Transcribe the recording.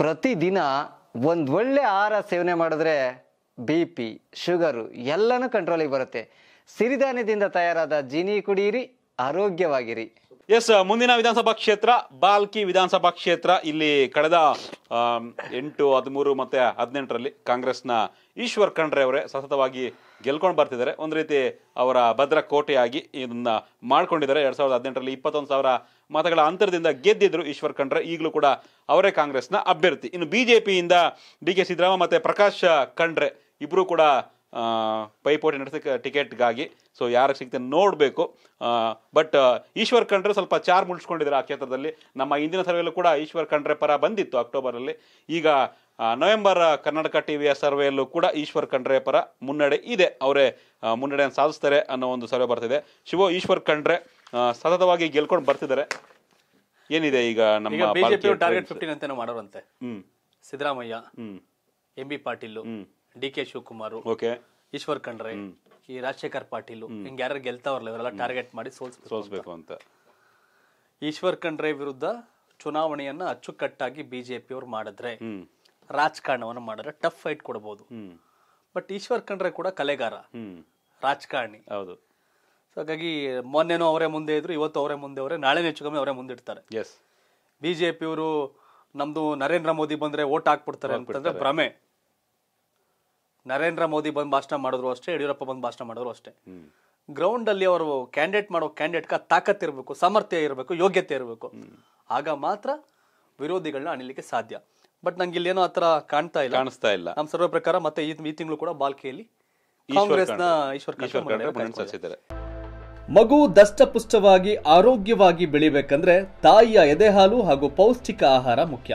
ಪ್ರತಿದಿನ ಒಂದು ಒಳ್ಳೆ ಆಹಾರ ಸೇವನೆ ಮಾಡಿದ್ರೆ ಬಿ ಪಿ ಶುಗರು ಎಲ್ಲನೂ ಕಂಟ್ರೋಲಿಗೆ ಬರುತ್ತೆ ಸಿರಿಧಾನ್ಯದಿಂದ ತಯಾರಾದ ಜೀನಿ ಕುಡಿಯಿರಿ ಆರೋಗ್ಯವಾಗಿರಿ ಎಸ್ ಮುಂದಿನ ವಿಧಾನಸಭಾ ಕ್ಷೇತ್ರ ಬಾಲ್ಕಿ ವಿಧಾನಸಭಾ ಕ್ಷೇತ್ರ ಇಲ್ಲಿ ಕಳೆದ ಎಂಟು ಹದಿಮೂರು ಮತ್ತೆ ಹದಿನೆಂಟರಲ್ಲಿ ಕಾಂಗ್ರೆಸ್ನ ಈಶ್ವರ್ ಖಂಡ್ರೆ ಅವರೇ ಸತತವಾಗಿ ಗೆಲ್ಕೊಂಡು ಬರ್ತಿದ್ದಾರೆ ಒಂದು ರೀತಿ ಅವರ ಭದ್ರ ಕೋಟೆಯಾಗಿ ಇದನ್ನ ಮಾಡ್ಕೊಂಡಿದ್ದಾರೆ ಎರಡು ಸಾವಿರದ ಹದಿನೆಂಟರಲ್ಲಿ ಇಪ್ಪತ್ತೊಂದು ಸಾವಿರ ಮತಗಳ ಅಂತರದಿಂದ ಗೆದ್ದಿದ್ರು ಈಶ್ವರ್ ಖಂಡ್ರೆ ಈಗಲೂ ಕೂಡ ಅವರೇ ಕಾಂಗ್ರೆಸ್ನ ಅಭ್ಯರ್ಥಿ ಇನ್ನು ಪಿಯಿಂದ ಡಿ ಕೆ ಸಿದ್ದರಾಮ ಮತ್ತೆ ಪ್ರಕಾಶ್ ಖಂಡ್ರೆ ಇಬ್ಬರೂ ಕೂಡ ಪೈಪೋಟಿ ನಡೆಸಕ್ಕೆ ಟಿಕೆಟ್ಗಾಗಿ ಸೊ ಯಾರಿಗೆ ಸಿಗ್ತದೆ ನೋಡಬೇಕು ಬಟ್ ಈಶ್ವರ್ ಖಂಡ್ರೆ ಸ್ವಲ್ಪ ಚಾರ್ ಮುಳ್ಸ್ಕೊಂಡಿದ್ದಾರೆ ಆ ಕ್ಷೇತ್ರದಲ್ಲಿ ನಮ್ಮ ಇಂದಿನ ಸರ್ವೆಯಲ್ಲೂ ಕೂಡ ಈಶ್ವರ್ ಖಂಡ್ರೆ ಪರ ಬಂದಿತ್ತು ಅಕ್ಟೋಬರಲ್ಲಿ ಈಗ ನವೆಂಬರ್ ಕರ್ನಾಟಕ ಟಿ ವಿಯ ಸರ್ವೆಯಲ್ಲೂ ಕೂಡ ಈಶ್ವರ್ ಖಂಡ್ರೆ ಪರ ಮುನ್ನಡೆ ಇದೆ ಅವರೇ ಮುನ್ನಡೆಯನ್ನು ಸಾಧಿಸ್ತಾರೆ ಅನ್ನೋ ಒಂದು ಸರ್ವೆ ಬರ್ತಿದೆ ಶಿವ ಈಶ್ವರ್ ಖಂಡ್ರೆ ಸತತವಾಗಿ ಗೆಲ್ಕೊಂಡು ಬರ್ತಿದ್ದಾರೆ ಏನಿದೆ ಈಗ ನಮ್ಮ ಬಿಜೆಪಿ ಟಾರ್ಗೆಟ್ ಫಿಫ್ಟೀನ್ ಅಂತ ಮಾಡೋರಂತೆ Siddaramaiah M B Patil D K Shivakumar okay Eshwar Khandre ಈ ರಾಜಶೇಖರ್ ಪಾಟೀಲ್ ಹಿಂಗೆ ಯಾರು ಗೆಲ್ತಾವ್ರಲ್ಲ ಇವರೆಲ್ಲ ಟಾರ್ಗೆಟ್ ಮಾಡಿ ಸೋಲ್ಸ್ಬೇಕು ಅಂತ ಈಶ್ವರ್ ಖಂಡ್ರೆ ವಿರುದ್ಧ ಚುನಾವಣೆಯನ್ನ ಅಚ್ಚುಕಟ್ಟಾಗಿ ಬಿಜೆಪಿ ಅವ್ರು ಮಾಡಿದ್ರೆ ರಾಜಕಾರಣವನ್ನು ಮಾಡಿದ್ರೆ ಟಫ್ ಫೈಟ್ ಕೊಡಬಹುದು ಬಟ್ ಈಶ್ವರ್ ಖಂಡ್ರೆ ಕೂಡ ಕಲೆಗಾರ ರಾಜಕಾರಣಿ ಹೌದು ಸೊ ಹಾಗಾಗಿ ಮೊನ್ನೆನೂ ಅವರೇ ಮುಂದೆ ಇದ್ರು ಇವತ್ತು ಅವರೇ ಮುಂದೆ ಅವರೇ ನಾಳೆ ಹೆಚ್ಚು ಕಮ್ಮಿ ಅವರೇ ಮುಂದಿಡ್ತಾರೆ ಬಿಜೆಪಿಯವರು ನಮ್ದು ನರೇಂದ್ರ ಮೋದಿ ಬಂದ್ರೆ ಓಟ್ ಹಾಕ್ಬಿಡ್ತಾರೆ ಅಂತಂದ್ರೆ ಭ್ರಮೆ ನರೇಂದ್ರ ಮೋದಿ ಬಂದು ಭಾಷಣ ಮಾಡಿದ್ರು ಅಷ್ಟೇ ಯಡಿಯೂರಪ್ಪ ಬಂದು ಭಾಷಣ ಮಾಡಿದ್ರು ಅಷ್ಟೇ ಗ್ರೌಂಡ್ ಅಲ್ಲಿ ಅವರು ಕ್ಯಾಂಡಿಡೇಟ್ ಮಾಡೋ ಕ ತಾಕತ್ ಇರಬೇಕು ಸಾಮರ್ಥ್ಯ ಇರಬೇಕು ಯೋಗ್ಯತೆ ಇರಬೇಕು ಆಗ ಮಾತ್ರ ವಿರೋಧಿಗಳನ್ನ ಅಣಿಲಿಕ್ಕೆ ಸಾಧ್ಯ ಬಟ್ ನಂಗೆ ಇಲ್ಲೇನೋ ಆತರ ಕಾಣ್ತಾ ಇಲ್ಲ ಕಾಣಿಸ್ತಾ ಇಲ್ಲ ನಮ್ಮ ಸರ್ವೆ ಪ್ರಕಾರ ಮತ್ತೆ ಈ ಈ ತಿಂಗಳು ಕೂಡ ಬಾಲ್ಕಿಯಲ್ಲಿ ಕಾಂಗ್ರೆಸ್ನ ಈಶ್ವರ್ ಮಗು ದಷ್ಟಪುಷ್ಟವಾಗಿ ಆರೋಗ್ಯವಾಗಿ ಬೆಳಿಬೇಕಂದ್ರೆ ತಾಯಿಯ ಎದೆಹಾಲು ಹಾಗೂ ಪೌಷ್ಟಿಕ ಆಹಾರ ಮುಖ್ಯ